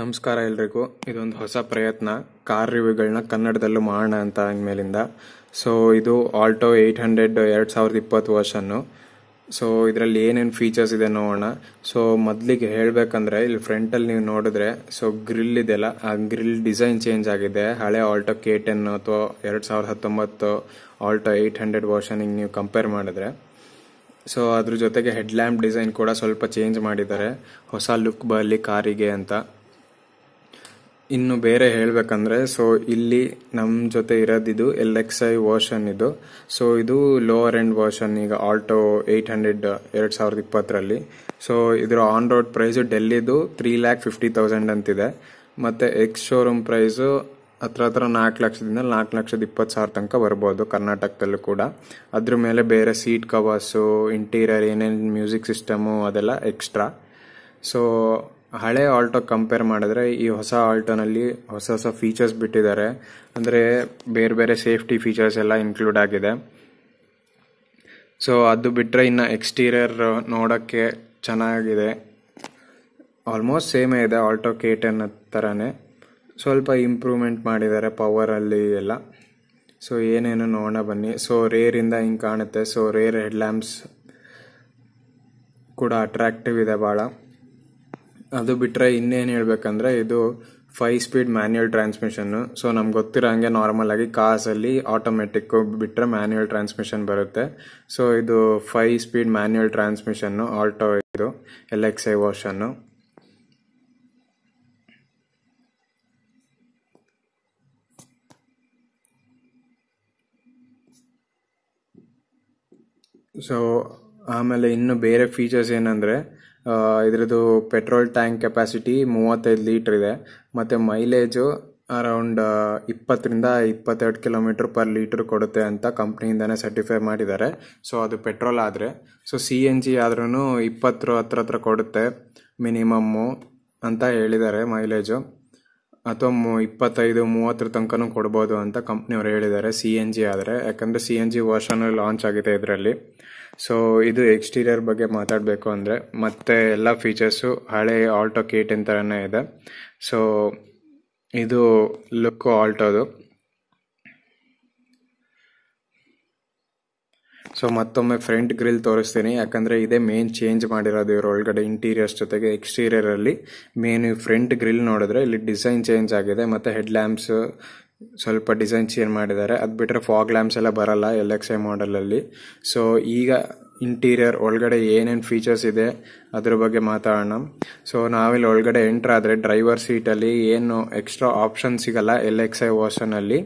ನಮಸ್ಕಾರ ಎಲ್ರಿಗೂ ಇದೊಂದು ಹೊಸ ಪ್ರಯತ್ನ ಕಾರ್ ರಿವ್ಯೂಗಳನ್ನ ಕನ್ನಡದಲ್ಲೂ ಮಾಡೋಣ ಅಂತ ಅಂದಮೇಲಿಂದ ಸೊ ಇದು ಆಲ್ಟೋ ಏಯ್ಟ್ ಹಂಡ್ರೆಡ್ ಎರಡು ಸಾವಿರದ ಇಪ್ಪತ್ತು ವರ್ಷನ್ನು ಸೊ ಇದರಲ್ಲಿ ಏನೇನು ಫೀಚರ್ಸ್ ಇದೆ ನೋಡೋಣ ಸೊ ಮೊದಲಿಗೆ ಹೇಳಬೇಕಂದ್ರೆ ಇಲ್ಲಿ ಫ್ರಂಟಲ್ಲಿ ನೀವು ನೋಡಿದ್ರೆ ಸೊ ಗ್ರಿಲ್ ಇದೆಲ್ಲ ಆ ಗ್ರಿಲ್ ಡಿಸೈನ್ ಚೇಂಜ್ ಆಗಿದೆ ಹಳೆ ಆಲ್ಟೋ ಕೆ ಟೆನ್ ಅಥವಾ ಎರಡು ಸಾವಿರದ ಹತ್ತೊಂಬತ್ತು ಆಲ್ಟೋ ಏಯ್ಟ್ ಹಂಡ್ರೆಡ್ ವರ್ಷನಿಗೆ ನೀವು ಕಂಪೇರ್ ಮಾಡಿದ್ರೆ ಸೊ ಅದ್ರ ಜೊತೆಗೆ ಹೆಡ್ಲ್ಯಾಂಪ್ ಡಿಸೈನ್ ಕೂಡ ಸ್ವಲ್ಪ ಚೇಂಜ್ ಮಾಡಿದ್ದಾರೆ ಹೊಸ ಲುಕ್ ಬರಲಿ ಕಾರಿಗೆ ಅಂತ ಇನ್ನು ಬೇರೆ ಹೇಳಬೇಕಂದ್ರೆ ಸೊ ಇಲ್ಲಿ ನಮ್ಮ ಜೊತೆ ಇರೋದಿದು ಎಲ್ ಎಕ್ಸ್ ಐ ವರ್ಷನ್ ಇದು ಸೊ ಇದು ಲೋವರ್ ಎಂಡ್ ವರ್ಷನ್ ಈಗ ಆಲ್ಟೋ ಏಯ್ಟ್ ಹಂಡ್ರೆಡ್ ಎರಡು ಸಾವಿರದ ಇಪ್ಪತ್ತರಲ್ಲಿ ಸೊ ಇದರ ಆನ್ ರೋಡ್ ಪ್ರೈಸು ಡೆಲ್ಲಿದು ತ್ರೀ ಲ್ಯಾಕ್ ಫಿಫ್ಟಿ ತೌಸಂಡ್ ಅಂತಿದೆ ಮತ್ತು ಎಕ್ಸ್ ಶೋರೂಮ್ ಪ್ರೈಸು ಹತ್ರ ಹತ್ರ ನಾಲ್ಕು ಲಕ್ಷದಿಂದ ನಾಲ್ಕು ಲಕ್ಷದ ಇಪ್ಪತ್ತು ಸಾವಿರ ತನಕ ಬರ್ಬೋದು ಕರ್ನಾಟಕದಲ್ಲೂ ಕೂಡ ಅದ್ರ ಮೇಲೆ ಬೇರೆ ಸೀಟ್ ಕವರ್ಸು ಇಂಟೀರಿಯರ್ ಏನೇನು ಮ್ಯೂಸಿಕ್ ಸಿಸ್ಟಮು ಅದೆಲ್ಲ ಎಕ್ಸ್ಟ್ರಾ ಸೊ ಹಳೆ ಆಲ್ಟೋ ಕಂಪೇರ್ ಮಾಡಿದ್ರೆ ಈ ಹೊಸ ಆಲ್ಟೋನಲ್ಲಿ ಹೊಸ ಹೊಸ ಫೀಚರ್ಸ್ ಬಿಟ್ಟಿದ್ದಾರೆ ಅಂದರೆ ಬೇರೆ ಬೇರೆ ಸೇಫ್ಟಿ ಫೀಚರ್ಸ್ ಎಲ್ಲ ಇನ್ಕ್ಲೂಡ್ ಆಗಿದೆ ಸೊ ಅದು ಬಿಟ್ಟರೆ ಇನ್ನು ಎಕ್ಸ್ಟೀರಿಯರ್ ನೋಡೋಕ್ಕೆ ಚೆನ್ನಾಗಿದೆ ಆಲ್ಮೋಸ್ಟ್ ಸೇಮೇ ಇದೆ ಆಲ್ಟೋ ಕೆ ಟೆನ್ ಥರನೇ ಸ್ವಲ್ಪ ಇಂಪ್ರೂವ್ಮೆಂಟ್ ಮಾಡಿದ್ದಾರೆ ಪವರಲ್ಲಿ ಎಲ್ಲ ಸೊ ಏನೇನು ನೋಡೋಣ ಬನ್ನಿ ಸೊ ರೇರಿಂದ ಹಿಂಗೆ ಕಾಣುತ್ತೆ ಸೊ ರೇರ್ ಹೆಡ್ ಲ್ಯಾಂಪ್ಸ್ ಕೂಡ ಅಟ್ರಾಕ್ಟಿವ್ ಇದೆ ಭಾಳ ಅದು ಬಿಟ್ಟರೆ ಇನ್ನೇನು ಹೇಳಬೇಕಂದ್ರೆ ಇದು five speed manual transmission so ನಮ್ಗೆ ಗೊತ್ತಿರೋ ಹಂಗೆ ಆಗಿ ಕಾಸಲ್ಲಿ ಆಟೋಮೆಟಿಕ್ಕು ಬಿಟ್ಟರೆ ಮ್ಯಾನ್ಯಲ್ ಟ್ರಾನ್ಸ್ಮಿಷನ್ ಬರುತ್ತೆ ಸೊ ಇದು five speed manual transmission Alto ಇದು L X I version so ಆಮೇಲೆ ಇನ್ನು ಬೇರೆ ಫೀಚರ್ಸ್ ಏನಂದರೆ ಇದ್ರದ್ದು ಪೆಟ್ರೋಲ್ ಟ್ಯಾಂಕ್ ಕೆಪಾಸಿಟಿ ಮೂವತ್ತೈದು ಲೀಟ್ರ್ ಇದೆ ಮತ್ತು ಮೈಲೇಜು ಅರೌಂಡ್ ಇಪ್ಪತ್ತರಿಂದ ಇಪ್ಪತ್ತೆರಡು ಕಿಲೋಮೀಟ್ರ್ ಪರ್ ಲೀಟ್ರ್ ಕೊಡುತ್ತೆ ಅಂತ ಕಂಪ್ನಿಯಿಂದನೇ ಸರ್ಟಿಫೈ ಮಾಡಿದ್ದಾರೆ ಸೊ ಅದು ಪೆಟ್ರೋಲ್ ಆದರೆ ಸೊ ಸಿ ಎನ್ ಜಿ ಆದ್ರೂ ಇಪ್ಪತ್ತರ ಹತ್ರ ಹತ್ರ ಕೊಡುತ್ತೆ ಮಿನಿಮಮ್ಮು ಅಂತ ಹೇಳಿದ್ದಾರೆ ಮೈಲೇಜು ಅಥವಾ ಮು ಇಪ್ಪತ್ತೈದು ಮೂವತ್ತರ ತನಕನೂ ಕೊಡ್ಬೋದು ಅಂತ ಕಂಪ್ನಿಯವರು ಹೇಳಿದ್ದಾರೆ ಸಿ ಎನ್ ಜಿ ಆದರೆ ಯಾಕಂದರೆ C N G version launch ಆಗಿದೆ ಇದರಲ್ಲಿ ಸೊ ಇದು ಎಕ್ಸ್ಟೀರಿಯರ್ ಬಗ್ಗೆ ಮಾತಾಡಬೇಕು ಅಂದರೆ ಮತ್ತೆ ಎಲ್ಲ ಫೀಚರ್ಸು ಹಳೆ ಆಲ್ಟೋ ಕೇಟ್ ಥರನೇ ಇದೆ ಸೊ ಇದು ಲುಕ್ಕು ಆಲ್ಟೋದು ಸೊ ಮತ್ತೊಮ್ಮೆ ಫ್ರಂಟ್ ಗ್ರಿಲ್ ತೋರಿಸ್ತೀನಿ ಯಾಕಂದರೆ ಇದೇ ಮೇನ್ ಚೇಂಜ್ ಮಾಡಿರೋದು ಇವರು ಒಳಗಡೆ ಇಂಟೀರಿಯರ್ಸ್ ಜೊತೆಗೆ ಎಕ್ಸ್ಟೀರಿಯರಲ್ಲಿ ಮೇನ್ ಫ್ರಂಟ್ ಗ್ರಿಲ್ ನೋಡಿದ್ರೆ ಇಲ್ಲಿ ಡಿಸೈನ್ ಚೇಂಜ್ ಆಗಿದೆ ಮತ್ತು ಹೆಡ್ ಲ್ಯಾಂಪ್ಸ್ ಸ್ವಲ್ಪ ಡಿಸೈನ್ ಚೇಂಜ್ ಮಾಡಿದ್ದಾರೆ ಅದು ಬಿಟ್ಟರೆ ಫಾಗ್ ಲ್ಯಾಂಪ್ಸ್ ಎಲ್ಲ ಬರಲ್ಲ ಎಲ್ ಎಕ್ಸ್ ಐ ಮಾಡಲಲ್ಲಿ ಸೊ ಈಗ ಇಂಟೀರಿಯರ್ ಒಳಗಡೆ ಏನೇನು ಫೀಚರ್ಸ್ ಇದೆ ಅದ್ರ ಬಗ್ಗೆ ಮಾತಾಡೋಣ ಸೊ ನಾವಿಲ್ಲಿ ಒಳಗಡೆ ಆದರೆ ಡ್ರೈವರ್ ಸೀಟಲ್ಲಿ ಏನು ಎಕ್ಸ್ಟ್ರಾ ಆಪ್ಷನ್ ಸಿಗಲ್ಲ ಎಲ್ ಎಕ್ಸ್ ಐ ವಾಷನಲ್ಲಿ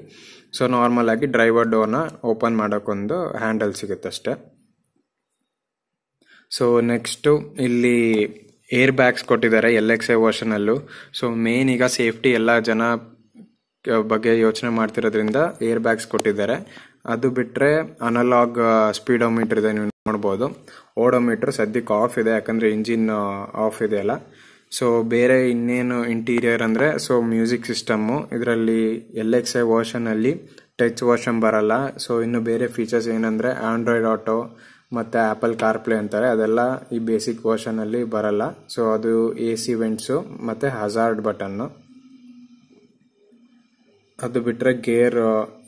ಸೊ ಆಗಿ ಡ್ರೈವರ್ ಡೋರ್ನ ಓಪನ್ ಮಾಡೋಕ್ಕೊಂದು ಹ್ಯಾಂಡಲ್ ಸಿಗುತ್ತೆ ಅಷ್ಟೇ ಸೊ ನೆಕ್ಸ್ಟು ಇಲ್ಲಿ ಏರ್ ಬ್ಯಾಗ್ಸ್ ಕೊಟ್ಟಿದ್ದಾರೆ ಎಲ್ ಎಕ್ಸ್ ಐ ವರ್ಷನಲ್ಲೂ ಸೊ ಮೇನ್ ಈಗ ಸೇಫ್ಟಿ ಎಲ್ಲ ಜನ ಬಗ್ಗೆ ಯೋಚನೆ ಮಾಡ್ತಿರೋದ್ರಿಂದ ಏರ್ ಬ್ಯಾಗ್ಸ್ ಕೊಟ್ಟಿದ್ದಾರೆ ಅದು ಬಿಟ್ಟರೆ ಅನಲಾಗ್ ಮೀಟರ್ ಇದೆ ನೀವು ನೋಡ್ಬೋದು ಓಡೋಮೀಟ್ರ್ ಸದ್ಯಕ್ಕೆ ಆಫ್ ಇದೆ ಯಾಕಂದರೆ ಇಂಜಿನ್ ಆಫ್ ಇದೆ ಅಲ್ಲ ಸೊ ಬೇರೆ ಇನ್ನೇನು ಇಂಟೀರಿಯರ್ ಅಂದರೆ ಸೊ ಮ್ಯೂಸಿಕ್ ಸಿಸ್ಟಮ್ಮು ಇದರಲ್ಲಿ ಎಲ್ ಎಕ್ಸ್ ಐ ವರ್ಷನಲ್ಲಿ ಟಚ್ ವರ್ಷನ್ ಬರಲ್ಲ ಸೊ ಇನ್ನು ಬೇರೆ ಫೀಚರ್ಸ್ ಏನಂದರೆ ಆಂಡ್ರಾಯ್ಡ್ ಆಟೋ ಮತ್ತು ಆ್ಯಪಲ್ ಕಾರ್ಪ್ಲೇ ಅಂತಾರೆ ಅದೆಲ್ಲ ಈ ಬೇಸಿಕ್ ವರ್ಷನಲ್ಲಿ ಬರಲ್ಲ ಸೊ ಅದು ಎ ಸಿ ವೆಂಟ್ಸು ಮತ್ತು ಹಜಾರ್ಡ್ ಬಟನ್ನು ಅದು ಬಿಟ್ಟರೆ ಗೇರ್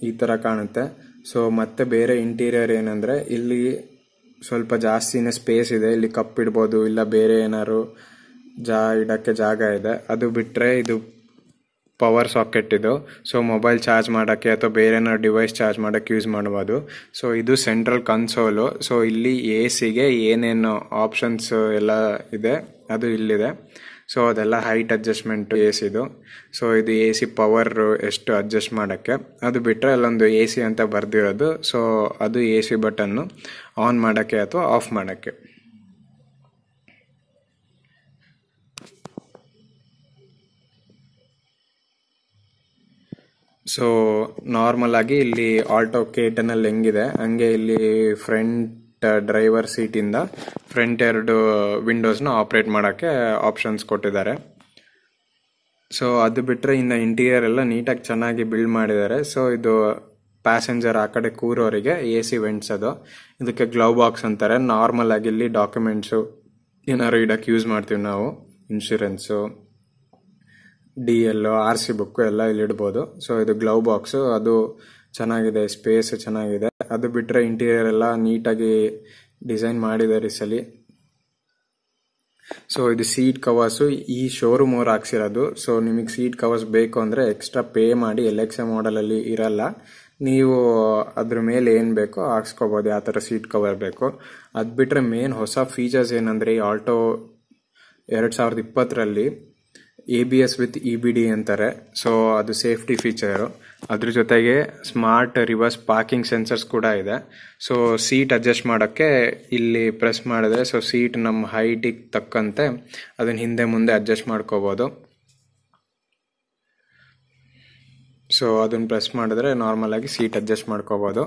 ಈ ಥರ ಕಾಣುತ್ತೆ ಸೊ ಮತ್ತೆ ಬೇರೆ ಇಂಟೀರಿಯರ್ ಏನಂದರೆ ಇಲ್ಲಿ ಸ್ವಲ್ಪ ಜಾಸ್ತಿನೇ ಸ್ಪೇಸ್ ಇದೆ ಇಲ್ಲಿ ಕಪ್ ಇಡ್ಬೋದು ಇಲ್ಲ ಬೇರೆ ಏನಾದ್ರು ಜಾ ಇಡಕ್ಕೆ ಜಾಗ ಇದೆ ಅದು ಬಿಟ್ಟರೆ ಇದು ಪವರ್ ಸಾಕೆಟ್ ಇದು ಸೊ ಮೊಬೈಲ್ ಚಾರ್ಜ್ ಮಾಡೋಕ್ಕೆ ಅಥವಾ ಏನಾದ್ರು ಡಿವೈಸ್ ಚಾರ್ಜ್ ಮಾಡೋಕ್ಕೆ ಯೂಸ್ ಮಾಡ್ಬೋದು ಸೊ ಇದು ಸೆಂಟ್ರಲ್ ಕನ್ಸೋಲು ಸೊ ಇಲ್ಲಿ ಎ ಸಿಗೆ ಏನೇನು ಆಪ್ಷನ್ಸ್ ಎಲ್ಲ ಇದೆ ಅದು ಇಲ್ಲಿದೆ ಸೊ ಅದೆಲ್ಲ ಹೈಟ್ ಅಡ್ಜಸ್ಟ್ಮೆಂಟ್ ಎ ಸಿದು ಸೊ ಇದು ಎ ಸಿ ಪವರ್ ಎಷ್ಟು ಅಡ್ಜಸ್ಟ್ ಮಾಡೋಕ್ಕೆ ಅದು ಬಿಟ್ಟರೆ ಅಲ್ಲೊಂದು ಎ ಸಿ ಅಂತ ಬರೆದಿರೋದು ಸೊ ಅದು ಎ ಸಿ ಬಟನ್ನು ಆನ್ ಮಾಡೋಕ್ಕೆ ಅಥವಾ ಆಫ್ ಮಾಡೋಕ್ಕೆ ಸೊ ನಾರ್ಮಲ್ ಆಗಿ ಇಲ್ಲಿ ಆಲ್ಟೋ ಕೇಟನಲ್ಲಿ ಹೆಂಗಿದೆ ಹಂಗೆ ಇಲ್ಲಿ ಫ್ರಂಟ್ ಡ್ರೈವರ್ ಸೀಟಿಂದ ಫ್ರಂಟ್ ಎರಡು ವಿಂಡೋಸ್ನ ಆಪ್ರೇಟ್ ಮಾಡೋಕ್ಕೆ ಆಪ್ಷನ್ಸ್ ಕೊಟ್ಟಿದ್ದಾರೆ ಸೊ ಅದು ಬಿಟ್ಟರೆ ಇನ್ನು ಇಂಟೀರಿಯರ್ ಎಲ್ಲ ನೀಟಾಗಿ ಚೆನ್ನಾಗಿ ಬಿಲ್ಡ್ ಮಾಡಿದ್ದಾರೆ ಸೊ ಇದು ಪ್ಯಾಸೆಂಜರ್ ಆ ಕಡೆ ಕೂರೋರಿಗೆ ಎ ಸಿ ವೆಂಟ್ಸ್ ಅದು ಇದಕ್ಕೆ ಗ್ಲೌ ಬಾಕ್ಸ್ ಅಂತಾರೆ ನಾರ್ಮಲ್ ಆಗಿ ಇಲ್ಲಿ ಡಾಕ್ಯುಮೆಂಟ್ಸು ಏನಾದ್ರು ಇಡೋಕ್ಕೆ ಯೂಸ್ ಮಾಡ್ತೀವಿ ನಾವು insurance D L R C book ಎಲ್ಲ ಇಲ್ಲಿ ಇಡ್ಬೋದು ಸೊ ಇದು ಗ್ಲೌ ಬಾಕ್ಸು ಅದು ಚೆನ್ನಾಗಿದೆ ಸ್ಪೇಸ್ ಚೆನ್ನಾಗಿದೆ ಅದು ಬಿಟ್ಟರೆ ಇಂಟೀರಿಯರ್ ಎಲ್ಲ ನೀಟಾಗಿ ಡಿಸೈನ್ ಮಾಡಿದ್ದಾರೆ ಸಲಿ ಸೊ ಇದು ಸೀಟ್ ಕವರ್ಸು ಈ ಶೋರೂಮ್ ಅವ್ರು ಹಾಕ್ಸಿರೋದು ಸೊ ನಿಮಗೆ ಸೀಟ್ ಕವರ್ಸ್ ಬೇಕು ಅಂದರೆ ಎಕ್ಸ್ಟ್ರಾ ಪೇ ಮಾಡಿ ಎಲ್ ಎಕ್ಸ್ ಅಲ್ಲಿ ಮಾಡಲಲ್ಲಿ ಇರಲ್ಲ ನೀವು ಅದ್ರ ಮೇಲೆ ಏನು ಬೇಕೋ ಹಾಕ್ಸ್ಕೋಬೋದು ಯಾವ ಥರ ಸೀಟ್ ಕವರ್ ಬೇಕು ಅದು ಬಿಟ್ಟರೆ ಮೇನ್ ಹೊಸ ಫೀಚರ್ಸ್ ಏನಂದರೆ ಈ ಆಲ್ಟೋ ಎರಡು ಸಾವಿರದ ಇಪ್ಪತ್ತರಲ್ಲಿ A B S with E B D ಅಂತಾರೆ ಸೊ ಅದು ಸೇಫ್ಟಿ ಫೀಚರು ಅದ್ರ ಜೊತೆಗೆ ಸ್ಮಾರ್ಟ್ ರಿವರ್ಸ್ ಪಾರ್ಕಿಂಗ್ ಸೆನ್ಸರ್ಸ್ ಕೂಡ ಇದೆ ಸೊ ಸೀಟ್ ಅಡ್ಜಸ್ಟ್ ಮಾಡೋಕ್ಕೆ ಇಲ್ಲಿ ಪ್ರೆಸ್ ಮಾಡಿದ್ರೆ ಸೊ ಸೀಟ್ ನಮ್ಮ ಹೈಟಿಗೆ ತಕ್ಕಂತೆ ಅದನ್ನ ಹಿಂದೆ ಮುಂದೆ ಅಡ್ಜಸ್ಟ್ ಮಾಡ್ಕೋಬೋದು ಸೊ ಅದನ್ನ ಪ್ರೆಸ್ ಮಾಡಿದ್ರೆ ಆಗಿ ಸೀಟ್ ಅಡ್ಜಸ್ಟ್ ಮಾಡ್ಕೋಬೋದು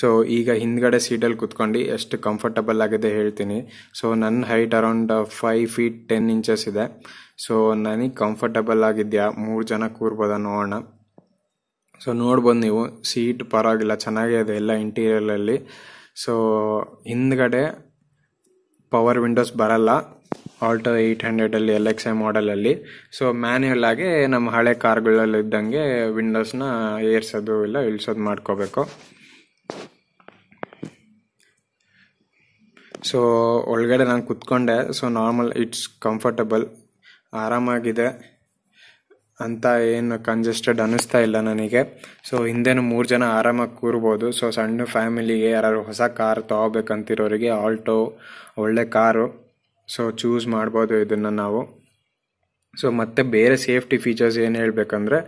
ಸೊ ಈಗ ಹಿಂದ್ಗಡೆ ಸೀಟಲ್ಲಿ ಕುತ್ಕೊಂಡು ಎಷ್ಟು ಕಂಫರ್ಟಬಲ್ ಆಗಿದೆ ಹೇಳ್ತೀನಿ ಸೊ ನನ್ನ height around five feet ten inches ಇದೆ ಸೊ ನನಗೆ ಕಂಫರ್ಟಬಲ್ ಆಗಿದ್ಯಾ ಮೂರು ಜನ ಕೂರ್ಬೋದ ನೋಡೋಣ ಸೊ ನೋಡ್ಬೋದು ನೀವು ಸೀಟ್ ಪರವಾಗಿಲ್ಲ ಚೆನ್ನಾಗೇ ಇದೆ ಎಲ್ಲ ಇಂಟೀರಿಯರಲ್ಲಿ ಸೊ ಹಿಂದ್ಗಡೆ ಪವರ್ ವಿಂಡೋಸ್ ಬರಲ್ಲ ಆಲ್ಟೋ ಏಯ್ಟ್ ಹಂಡ್ರೆಡಲ್ಲಿ ಎಲ್ ಎಕ್ಸ್ ಐ ಮಾಡಲಲ್ಲಿ ಸೊ ಮ್ಯಾನ್ಯಲ್ ಆಗಿ ನಮ್ಮ ಹಳೆ ಕಾರ್ಗಳಲ್ಲಿ ಇದ್ದಂಗೆ ವಿಂಡೋಸ್ನ ಏರ್ಸೋದು ಇಲ್ಲ ಇಳಿಸೋದು ಮಾಡ್ಕೋಬೇಕು ಸೊ ಒಳಗಡೆ ನಾನು ಕುತ್ಕೊಂಡೆ ಸೊ ನಾರ್ಮಲ್ ಇಟ್ಸ್ ಕಂಫರ್ಟಬಲ್ ಆರಾಮಾಗಿದೆ ಅಂತ ಏನು ಕಂಜೆಸ್ಟೆಡ್ ಅನ್ನಿಸ್ತಾ ಇಲ್ಲ ನನಗೆ ಸೊ ಹಿಂದೆನೂ ಮೂರು ಜನ ಆರಾಮಾಗಿ ಕೂರ್ಬೋದು ಸೊ ಸಣ್ಣ ಫ್ಯಾಮಿಲಿಗೆ ಯಾರು ಹೊಸ ಕಾರ್ ತಗೋಬೇಕಂತಿರೋರಿಗೆ ಆಲ್ಟೋ ಒಳ್ಳೆ ಕಾರು ಸೊ ಚೂಸ್ ಮಾಡ್ಬೋದು ಇದನ್ನು ನಾವು ಸೊ ಮತ್ತೆ ಬೇರೆ ಸೇಫ್ಟಿ ಫೀಚರ್ಸ್ ಏನು ಹೇಳಬೇಕಂದ್ರೆ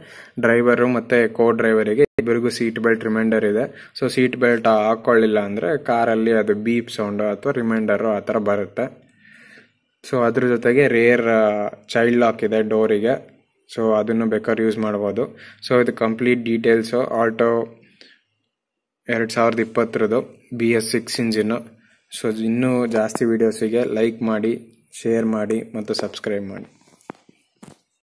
ಡ್ರೈವರು ಮತ್ತು ಕೋ ಡ್ರೈವರಿಗೆ ಇಬ್ಬರಿಗೂ ಸೀಟ್ ಬೆಲ್ಟ್ ರಿಮೈಂಡರ್ ಇದೆ ಸೊ ಸೀಟ್ ಬೆಲ್ಟ್ ಹಾಕ್ಕೊಳ್ಳಿಲ್ಲ ಅಂದರೆ ಕಾರಲ್ಲಿ ಅದು ಬೀಪ್ ಸೌಂಡು ಅಥವಾ ರಿಮೈಂಡರು ಆ ಥರ ಬರುತ್ತೆ ಸೊ ಅದ್ರ ಜೊತೆಗೆ ರೇರ್ ಚೈಲ್ಡ್ ಲಾಕ್ ಇದೆ ಡೋರಿಗೆ ಸೊ ಅದನ್ನು ಬೇಕಾದ್ರೆ ಯೂಸ್ ಮಾಡ್ಬೋದು ಸೊ ಇದು ಕಂಪ್ಲೀಟ್ ಡೀಟೇಲ್ಸು ಆಲ್ಟೋ ಎರಡು ಸಾವಿರದ ಇಪ್ಪತ್ತರದು B S six engine so ಇನ್ನೂ ಜಾಸ್ತಿ ವೀಡಿಯೋಸಿಗೆ ಲೈಕ್ ಮಾಡಿ ಶೇರ್ ಮಾಡಿ ಮತ್ತು ಸಬ್ಸ್ಕ್ರೈಬ್ ಮಾಡಿ